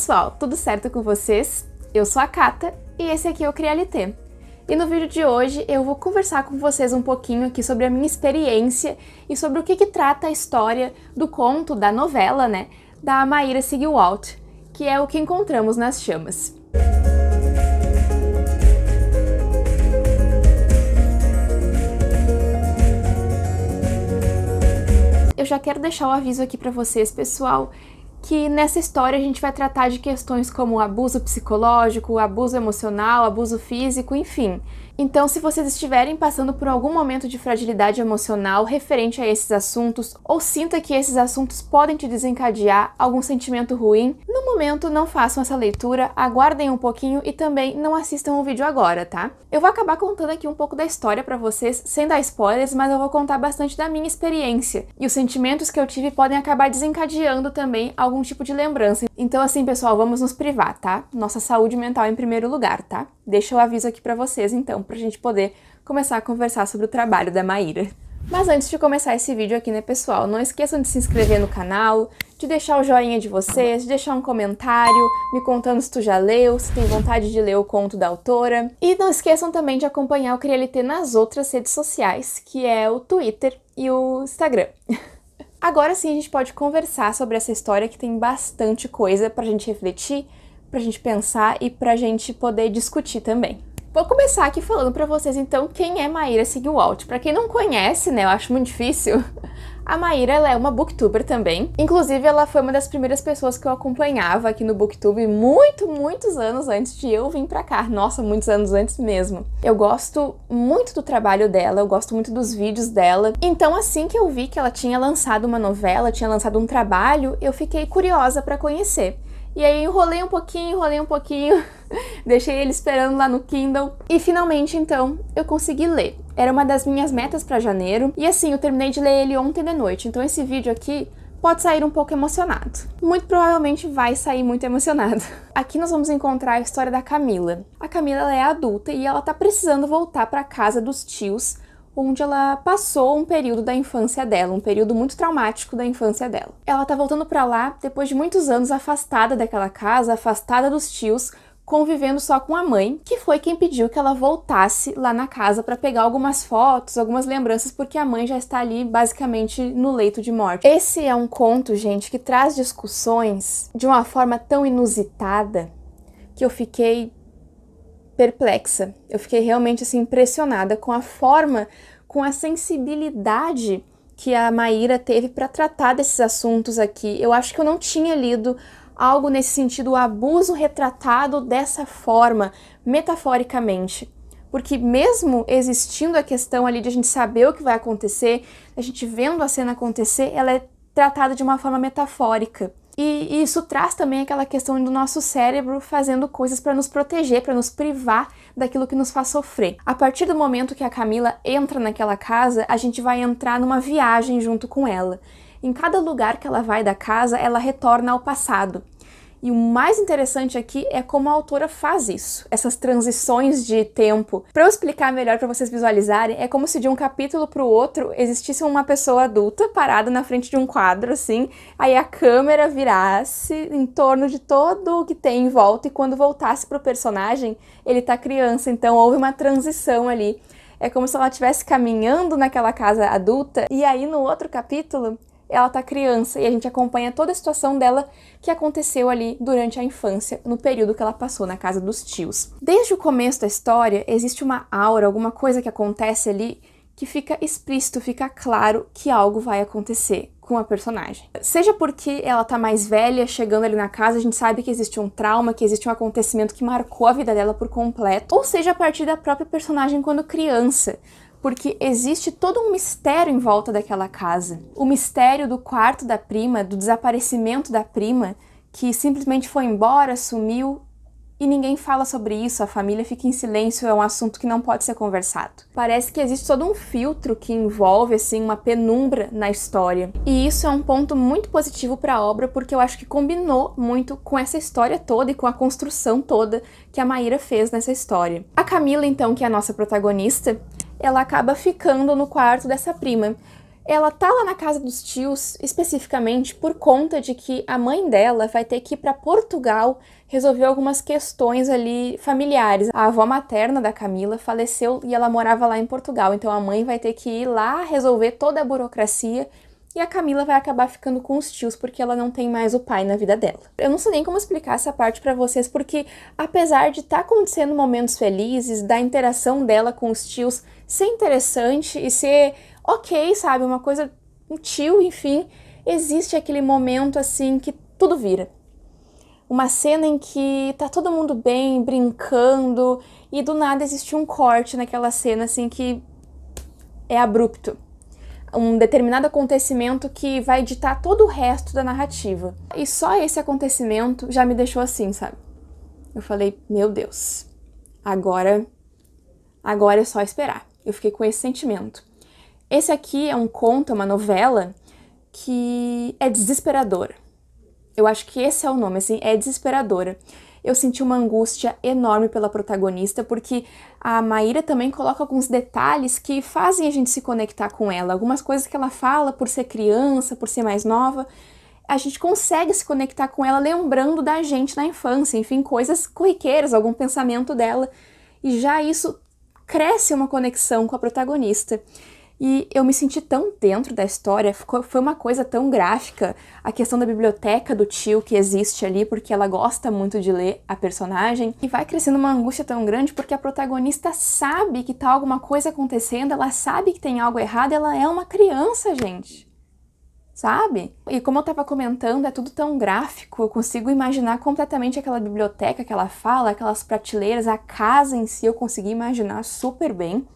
pessoal, tudo certo com vocês? Eu sou a Cata e esse aqui é o CriaLT. E no vídeo de hoje eu vou conversar com vocês um pouquinho aqui sobre a minha experiência e sobre o que, que trata a história do conto, da novela, né, da Maíra Sigwalt, que é o que encontramos nas chamas. Eu já quero deixar o aviso aqui para vocês, pessoal, que nessa história a gente vai tratar de questões como abuso psicológico, abuso emocional, abuso físico, enfim. Então, se vocês estiverem passando por algum momento de fragilidade emocional referente a esses assuntos, ou sinta que esses assuntos podem te desencadear algum sentimento ruim, no momento não façam essa leitura, aguardem um pouquinho e também não assistam o vídeo agora, tá? Eu vou acabar contando aqui um pouco da história para vocês, sem dar spoilers, mas eu vou contar bastante da minha experiência. E os sentimentos que eu tive podem acabar desencadeando também algum tipo de lembrança. Então, assim, pessoal, vamos nos privar, tá? Nossa saúde mental em primeiro lugar, tá? Deixa eu aviso aqui para vocês, então, pra gente poder começar a conversar sobre o trabalho da Maíra. Mas antes de começar esse vídeo aqui, né, pessoal, não esqueçam de se inscrever no canal, de deixar o joinha de vocês, de deixar um comentário, me contando se tu já leu, se tem vontade de ler o conto da autora. E não esqueçam também de acompanhar o CriLT nas outras redes sociais, que é o Twitter e o Instagram. Agora sim a gente pode conversar sobre essa história que tem bastante coisa para a gente refletir, para a gente pensar e para a gente poder discutir também. Vou começar aqui falando para vocês então quem é Maíra Sigwalt. Para quem não conhece, né, eu acho muito difícil. A Maíra é uma booktuber também. Inclusive, ela foi uma das primeiras pessoas que eu acompanhava aqui no booktube muito, muitos anos antes de eu vir pra cá. Nossa, muitos anos antes mesmo. Eu gosto muito do trabalho dela, eu gosto muito dos vídeos dela. Então, assim que eu vi que ela tinha lançado uma novela, tinha lançado um trabalho, eu fiquei curiosa para conhecer. E aí enrolei um pouquinho, enrolei um pouquinho. Deixei ele esperando lá no Kindle e finalmente então eu consegui ler. Era uma das minhas metas para janeiro e assim eu terminei de ler ele ontem de noite. Então esse vídeo aqui pode sair um pouco emocionado. Muito provavelmente vai sair muito emocionado. Aqui nós vamos encontrar a história da Camila. A Camila é adulta e ela tá precisando voltar para casa dos tios, onde ela passou um período da infância dela, um período muito traumático da infância dela. Ela tá voltando para lá depois de muitos anos afastada daquela casa, afastada dos tios, convivendo só com a mãe, que foi quem pediu que ela voltasse lá na casa para pegar algumas fotos, algumas lembranças, porque a mãe já está ali basicamente no leito de morte. Esse é um conto, gente, que traz discussões de uma forma tão inusitada que eu fiquei perplexa. Eu fiquei realmente assim impressionada com a forma, com a sensibilidade que a Maíra teve para tratar desses assuntos aqui. Eu acho que eu não tinha lido algo nesse sentido, o abuso retratado dessa forma, metaforicamente. Porque mesmo existindo a questão ali de a gente saber o que vai acontecer, a gente vendo a cena acontecer, ela é tratada de uma forma metafórica. E isso traz também aquela questão do nosso cérebro fazendo coisas para nos proteger, para nos privar daquilo que nos faz sofrer. A partir do momento que a Camila entra naquela casa, a gente vai entrar numa viagem junto com ela. Em cada lugar que ela vai da casa, ela retorna ao passado. E o mais interessante aqui é como a autora faz isso, essas transições de tempo. Para eu explicar melhor para vocês visualizarem, é como se de um capítulo para o outro existisse uma pessoa adulta parada na frente de um quadro assim, aí a câmera virasse em torno de todo o que tem em volta e quando voltasse para o personagem, ele tá criança, então houve uma transição ali. É como se ela estivesse caminhando naquela casa adulta e aí no outro capítulo ela tá criança e a gente acompanha toda a situação dela que aconteceu ali durante a infância, no período que ela passou na casa dos tios. Desde o começo da história, existe uma aura, alguma coisa que acontece ali que fica explícito, fica claro que algo vai acontecer com a personagem. Seja porque ela tá mais velha, chegando ali na casa, a gente sabe que existe um trauma, que existe um acontecimento que marcou a vida dela por completo, ou seja a partir da própria personagem quando criança porque existe todo um mistério em volta daquela casa. O mistério do quarto da prima, do desaparecimento da prima, que simplesmente foi embora, sumiu e ninguém fala sobre isso, a família fica em silêncio, é um assunto que não pode ser conversado. Parece que existe todo um filtro que envolve assim uma penumbra na história. E isso é um ponto muito positivo para a obra, porque eu acho que combinou muito com essa história toda e com a construção toda que a Maíra fez nessa história. A Camila, então, que é a nossa protagonista, ela acaba ficando no quarto dessa prima. Ela tá lá na casa dos tios especificamente por conta de que a mãe dela vai ter que ir para Portugal resolver algumas questões ali familiares. A avó materna da Camila faleceu e ela morava lá em Portugal, então a mãe vai ter que ir lá resolver toda a burocracia e a Camila vai acabar ficando com os tios porque ela não tem mais o pai na vida dela. Eu não sei nem como explicar essa parte para vocês porque apesar de estar tá acontecendo momentos felizes, da interação dela com os tios, ser interessante e ser ok, sabe? Uma coisa, útil, tio, enfim. Existe aquele momento assim que tudo vira. Uma cena em que tá todo mundo bem, brincando, e do nada existe um corte naquela cena assim que é abrupto um determinado acontecimento que vai ditar todo o resto da narrativa. E só esse acontecimento já me deixou assim, sabe? Eu falei, meu Deus, agora, agora é só esperar. Eu fiquei com esse sentimento. Esse aqui é um conto, uma novela que é desesperadora. Eu acho que esse é o nome, assim, é desesperadora. Eu senti uma angústia enorme pela protagonista, porque a Maíra também coloca alguns detalhes que fazem a gente se conectar com ela. Algumas coisas que ela fala por ser criança, por ser mais nova, a gente consegue se conectar com ela lembrando da gente na infância, enfim, coisas corriqueiras, algum pensamento dela. E já isso cresce uma conexão com a protagonista. E eu me senti tão dentro da história, ficou, foi uma coisa tão gráfica. A questão da biblioteca do tio que existe ali, porque ela gosta muito de ler a personagem. E vai crescendo uma angústia tão grande porque a protagonista sabe que tá alguma coisa acontecendo, ela sabe que tem algo errado, ela é uma criança, gente sabe? E como eu estava comentando, é tudo tão gráfico, eu consigo imaginar completamente aquela biblioteca que ela fala, aquelas prateleiras, a casa em si eu consegui imaginar super bem.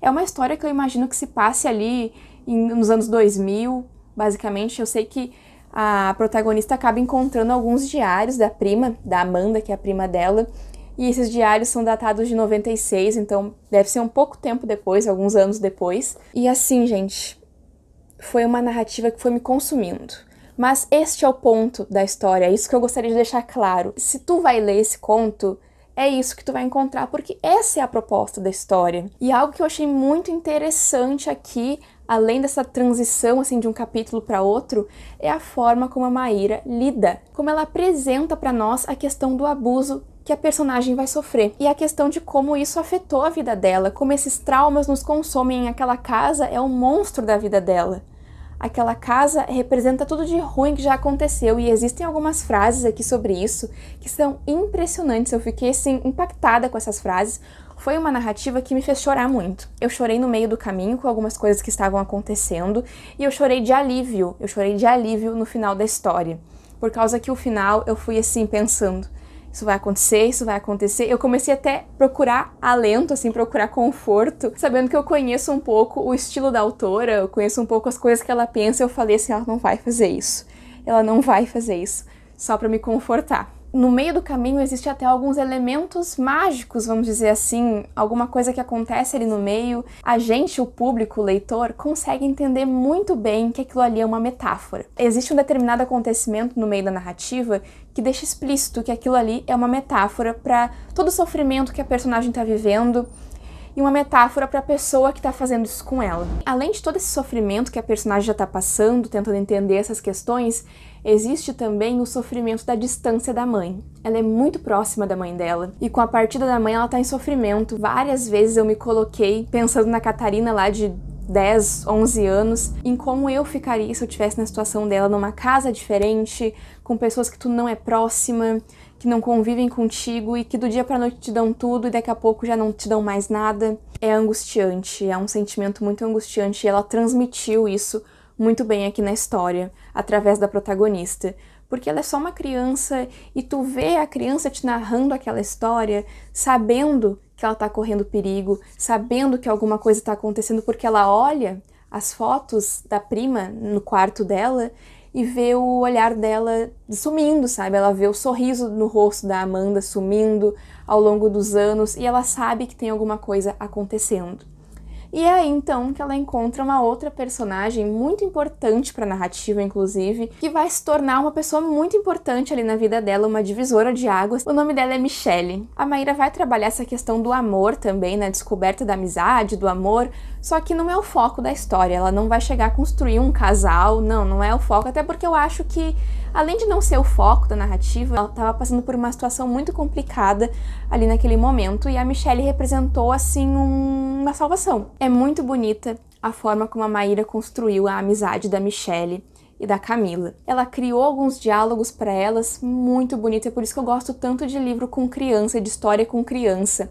É uma história que eu imagino que se passe ali em, nos anos 2000, basicamente. Eu sei que a protagonista acaba encontrando alguns diários da prima, da Amanda, que é a prima dela, e esses diários são datados de 96, então deve ser um pouco tempo depois, alguns anos depois. E assim, gente, foi uma narrativa que foi me consumindo. Mas este é o ponto da história, é isso que eu gostaria de deixar claro. Se tu vai ler esse conto, é isso que tu vai encontrar, porque essa é a proposta da história. E algo que eu achei muito interessante aqui, além dessa transição assim de um capítulo para outro, é a forma como a Maíra lida, como ela apresenta para nós a questão do abuso que a personagem vai sofrer. E a questão de como isso afetou a vida dela, como esses traumas nos consomem. Aquela casa é um monstro da vida dela. Aquela casa representa tudo de ruim que já aconteceu e existem algumas frases aqui sobre isso que são impressionantes. Eu fiquei assim impactada com essas frases. Foi uma narrativa que me fez chorar muito. Eu chorei no meio do caminho com algumas coisas que estavam acontecendo e eu chorei de alívio. Eu chorei de alívio no final da história. Por causa que o final eu fui assim pensando, isso vai acontecer, isso vai acontecer. Eu comecei até procurar alento, assim, procurar conforto, sabendo que eu conheço um pouco o estilo da autora, eu conheço um pouco as coisas que ela pensa. Eu falei assim: ela não vai fazer isso, ela não vai fazer isso, só para me confortar no meio do caminho existe até alguns elementos mágicos, vamos dizer assim, alguma coisa que acontece ali no meio. A gente, o público, o leitor, consegue entender muito bem que aquilo ali é uma metáfora. Existe um determinado acontecimento no meio da narrativa que deixa explícito que aquilo ali é uma metáfora para todo o sofrimento que a personagem está vivendo, e uma metáfora para a pessoa que está fazendo isso com ela. Além de todo esse sofrimento que a personagem já está passando, tentando entender essas questões, existe também o sofrimento da distância da mãe. Ela é muito próxima da mãe dela e com a partida da mãe ela está em sofrimento. Várias vezes eu me coloquei pensando na Catarina lá de 10, 11 anos, em como eu ficaria se eu tivesse na situação dela numa casa diferente, com pessoas que tu não é próxima, que não convivem contigo e que do dia para noite te dão tudo e daqui a pouco já não te dão mais nada, é angustiante, é um sentimento muito angustiante e ela transmitiu isso muito bem aqui na história, através da protagonista. Porque ela é só uma criança e tu vê a criança te narrando aquela história, sabendo que ela tá correndo perigo, sabendo que alguma coisa tá acontecendo, porque ela olha as fotos da prima no quarto dela e vê o olhar dela sumindo, sabe? Ela vê o sorriso no rosto da Amanda sumindo ao longo dos anos e ela sabe que tem alguma coisa acontecendo. E é aí então que ela encontra uma outra personagem muito importante para a narrativa, inclusive, que vai se tornar uma pessoa muito importante ali na vida dela, uma divisora de águas. O nome dela é Michelle. A Maíra vai trabalhar essa questão do amor também, na né? descoberta da amizade, do amor, só que não é o foco da história, ela não vai chegar a construir um casal, não, não é o foco, até porque eu acho que, além de não ser o foco da narrativa, ela estava passando por uma situação muito complicada ali naquele momento e a Michelle representou, assim, um... uma salvação. É muito bonita a forma como a Maíra construiu a amizade da Michelle e da Camila. Ela criou alguns diálogos para elas muito bonitos, é por isso que eu gosto tanto de livro com criança, de história com criança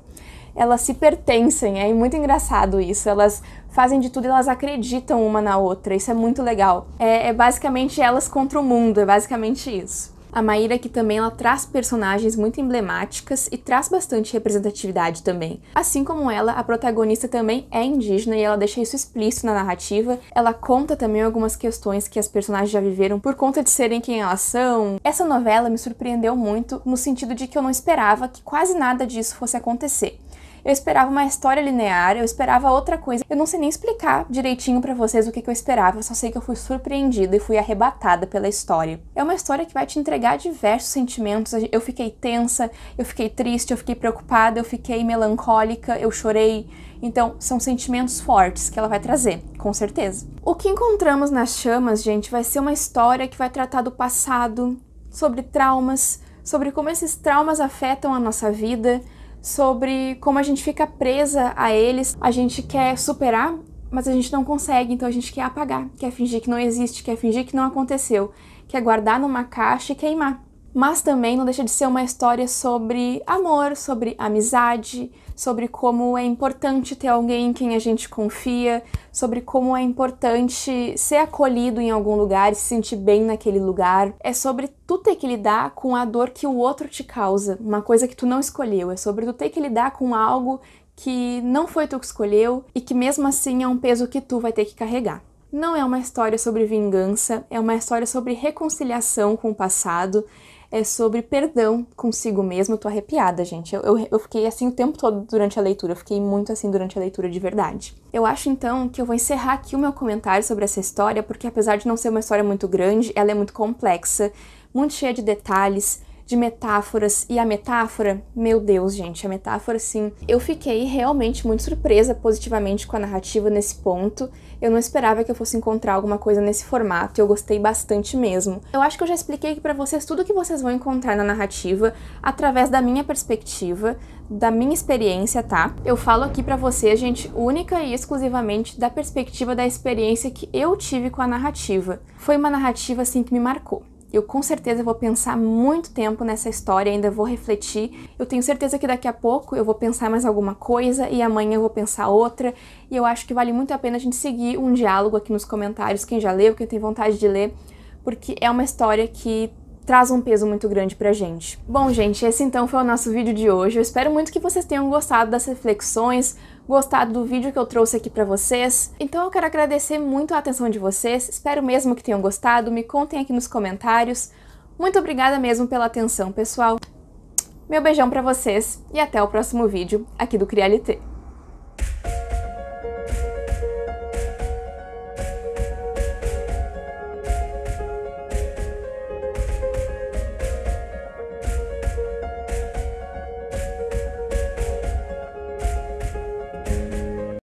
elas se pertencem. É muito engraçado isso. Elas fazem de tudo e elas acreditam uma na outra. Isso é muito legal. É, é basicamente elas contra o mundo, é basicamente isso. A Maíra aqui também ela traz personagens muito emblemáticas e traz bastante representatividade também. Assim como ela, a protagonista também é indígena e ela deixa isso explícito na narrativa. Ela conta também algumas questões que as personagens já viveram por conta de serem quem elas são. Essa novela me surpreendeu muito no sentido de que eu não esperava que quase nada disso fosse acontecer. Eu esperava uma história linear, eu esperava outra coisa. Eu não sei nem explicar direitinho para vocês o que, que eu esperava, eu só sei que eu fui surpreendida e fui arrebatada pela história. É uma história que vai te entregar diversos sentimentos. Eu fiquei tensa, eu fiquei triste, eu fiquei preocupada, eu fiquei melancólica, eu chorei. Então, são sentimentos fortes que ela vai trazer, com certeza. O que encontramos nas chamas, gente, vai ser uma história que vai tratar do passado, sobre traumas, sobre como esses traumas afetam a nossa vida, sobre como a gente fica presa a eles, a gente quer superar, mas a gente não consegue, então a gente quer apagar, quer fingir que não existe, quer fingir que não aconteceu, quer guardar numa caixa e queimar mas também não deixa de ser uma história sobre amor, sobre amizade, sobre como é importante ter alguém em quem a gente confia, sobre como é importante ser acolhido em algum lugar e se sentir bem naquele lugar. É sobre tu ter que lidar com a dor que o outro te causa, uma coisa que tu não escolheu, é sobre tu ter que lidar com algo que não foi tu que escolheu e que mesmo assim é um peso que tu vai ter que carregar não é uma história sobre vingança, é uma história sobre reconciliação com o passado, é sobre perdão consigo mesmo. Eu tô arrepiada, gente. Eu, eu, eu, fiquei assim o tempo todo durante a leitura, eu fiquei muito assim durante a leitura de verdade. Eu acho então que eu vou encerrar aqui o meu comentário sobre essa história, porque apesar de não ser uma história muito grande, ela é muito complexa, muito cheia de detalhes, de metáforas e a metáfora, meu Deus, gente, a metáfora sim. Eu fiquei realmente muito surpresa positivamente com a narrativa nesse ponto. Eu não esperava que eu fosse encontrar alguma coisa nesse formato e eu gostei bastante mesmo. Eu acho que eu já expliquei aqui para vocês tudo que vocês vão encontrar na narrativa através da minha perspectiva, da minha experiência, tá? Eu falo aqui para vocês, gente, única e exclusivamente da perspectiva da experiência que eu tive com a narrativa. Foi uma narrativa assim que me marcou. Eu com certeza vou pensar muito tempo nessa história, ainda vou refletir. Eu tenho certeza que daqui a pouco eu vou pensar mais alguma coisa e amanhã eu vou pensar outra. E eu acho que vale muito a pena a gente seguir um diálogo aqui nos comentários, quem já leu, quem tem vontade de ler, porque é uma história que traz um peso muito grande pra gente. Bom, gente, esse então foi o nosso vídeo de hoje. Eu espero muito que vocês tenham gostado das reflexões, gostado do vídeo que eu trouxe aqui para vocês. Então eu quero agradecer muito a atenção de vocês, espero mesmo que tenham gostado, me contem aqui nos comentários. Muito obrigada mesmo pela atenção, pessoal. Meu beijão para vocês e até o próximo vídeo aqui do Crialité.